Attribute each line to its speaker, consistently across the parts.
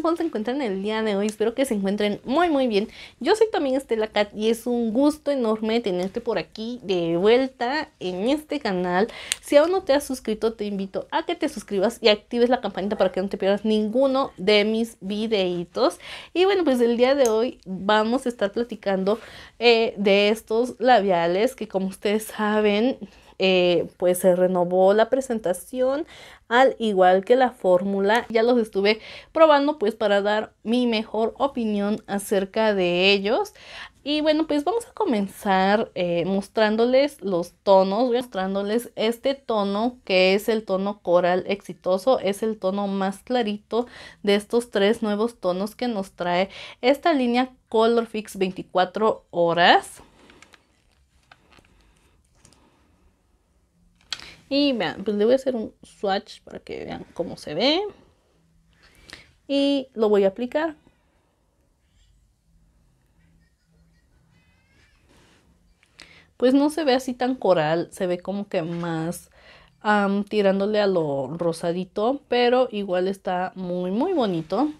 Speaker 1: cómo se encuentran el día de hoy. Espero que se encuentren muy muy bien. Yo soy también Estela Cat y es un gusto enorme tenerte por aquí de vuelta en este canal. Si aún no te has suscrito, te invito a que te suscribas y actives la campanita para que no te pierdas ninguno de mis videitos. Y bueno, pues el día de hoy vamos a estar platicando eh, de estos labiales que como ustedes saben eh, pues se renovó la presentación al igual que la fórmula. Ya los estuve probando pues para dar mi mejor opinión acerca de ellos. Y bueno, pues vamos a comenzar eh, mostrándoles los tonos, mostrándoles este tono que es el tono coral exitoso, es el tono más clarito de estos tres nuevos tonos que nos trae esta línea Color Fix 24 horas. Y vean, pues le voy a hacer un swatch para que vean cómo se ve. Y lo voy a aplicar. Pues no se ve así tan coral, se ve como que más tirándole a lo rosadito, pero igual está muy, muy bonito.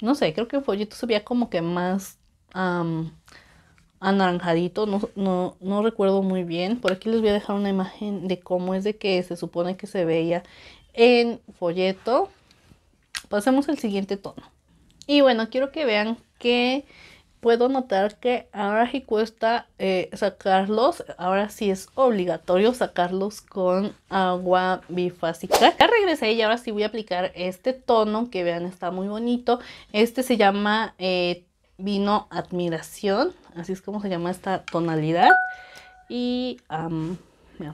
Speaker 1: No sé, creo que el follito se veía como que más anaranjadito, no, no, no, recuerdo muy bien. Por aquí les voy a dejar una imagen de cómo es de que se supone que se veía en folleto. Pasemos al siguiente tono. Y bueno, quiero que vean que puedo notar que ahora sí cuesta eh, sacarlos, ahora sí es obligatorio sacarlos con agua bifásica. Ya regresé y ahora sí voy a aplicar este tono que vean está muy bonito. Este se llama eh, vino admiración así es como se llama esta tonalidad. Y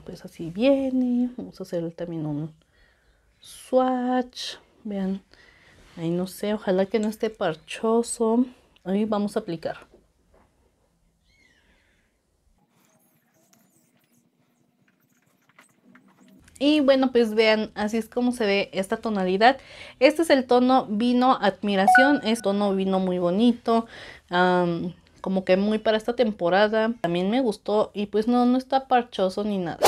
Speaker 1: pues así viene. Vamos a hacer también un swatch. Vean, ahí no sé, ojalá que no esté parchoso. Ahí vamos a aplicar. Y bueno, pues vean, así es como se ve esta tonalidad. Este es el tono vino admiración, es tono vino muy bonito como que muy para esta temporada. También me gustó y pues no, no está parchoso ni nada.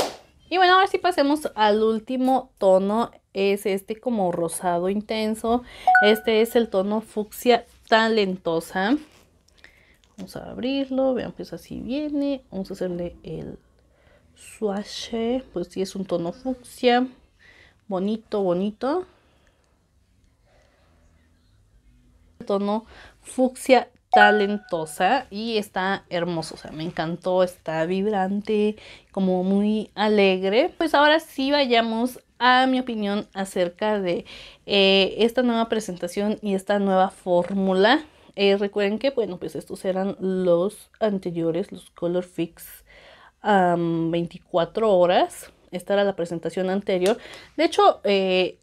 Speaker 1: Y bueno, ahora sí pasemos al último tono. Es este como rosado intenso. Este es el tono fucsia talentosa. Vamos a abrirlo. Vean pues así viene. Vamos a hacerle el swatch. Pues sí es un tono fucsia. Bonito, bonito. El tono fucsia talentosa y está hermoso, o sea, me encantó, está vibrante, como muy alegre. Pues ahora sí vayamos a mi opinión acerca de eh, esta nueva presentación y esta nueva fórmula. Eh, recuerden que, bueno, pues estos eran los anteriores, los Color Fix 24 horas. Esta era la presentación anterior. De hecho, eh,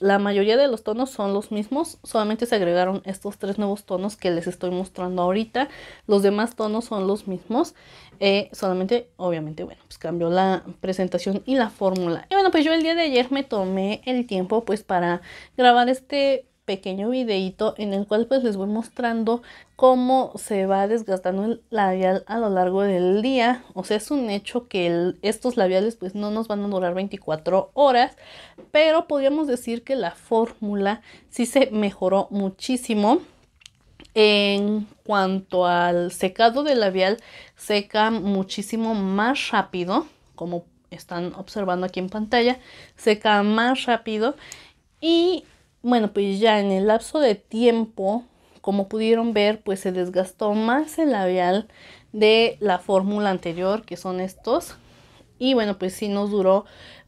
Speaker 1: la mayoría de los tonos son los mismos, solamente se agregaron estos tres nuevos tonos que les estoy mostrando ahorita. Los demás tonos son los mismos, eh, solamente obviamente, bueno, pues cambió la presentación y la fórmula. Y bueno, pues yo el día de ayer me tomé el tiempo pues para grabar este pequeño videito en el cual pues les voy mostrando cómo se va desgastando el labial a lo largo del día. O sea, es un hecho que estos labiales pues no nos van a durar 24 horas, pero podríamos decir que la fórmula sí se mejoró muchísimo. En cuanto al secado del labial, seca muchísimo más rápido, como están observando aquí en pantalla, seca más rápido y bueno, pues ya en el lapso de tiempo, como pudieron ver, pues se desgastó más el labial de la fórmula anterior, que son estos. Y bueno, pues sí nos duró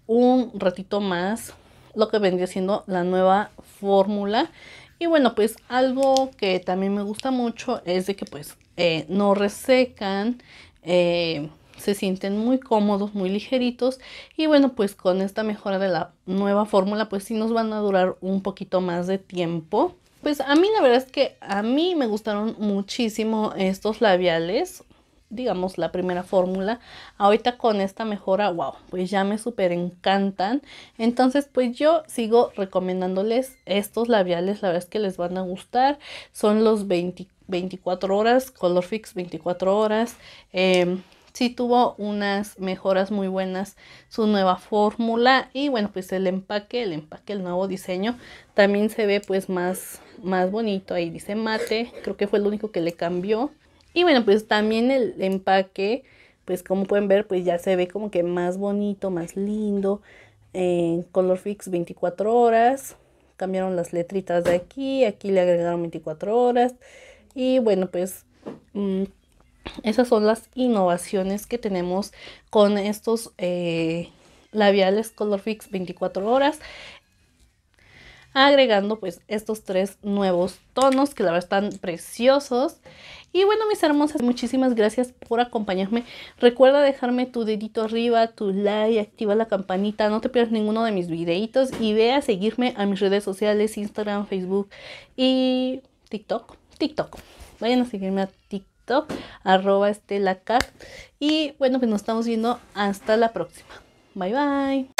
Speaker 1: un ratito más lo que vendría siendo la nueva fórmula. Y bueno, pues algo que también me gusta mucho es de que pues eh, no resecan. Eh, se sienten muy cómodos, muy ligeritos y bueno, pues con esta mejora de la nueva fórmula, pues sí nos van a durar un poquito más de tiempo. Pues a mí la verdad es que a mí me gustaron muchísimo estos labiales, digamos la primera fórmula. Ahorita con esta mejora, wow, pues ya me súper encantan. Entonces pues yo sigo recomendándoles estos labiales, la verdad es que les van a gustar. Son los 24 horas, Color Fix 24 horas. Eh, sí tuvo unas mejoras muy buenas su nueva fórmula y bueno pues el empaque el empaque el nuevo diseño también se ve pues más más bonito ahí dice mate creo que fue el único que le cambió y bueno pues también el empaque pues como pueden ver pues ya se ve como que más bonito más lindo en eh, color fix 24 horas cambiaron las letritas de aquí aquí le agregaron 24 horas y bueno pues mm, esas son las innovaciones que tenemos con estos eh, labiales labiales Fix 24 horas. Agregando pues estos tres nuevos tonos que la verdad están preciosos. Y bueno mis hermosas, muchísimas gracias por acompañarme. Recuerda dejarme tu dedito arriba, tu like, activa la campanita, no te pierdas ninguno de mis videitos. Y ve a seguirme a mis redes sociales, Instagram, Facebook y TikTok. TikTok. Vayan a seguirme a TikTok arroba la Y bueno, pues nos estamos viendo hasta la próxima. Bye bye.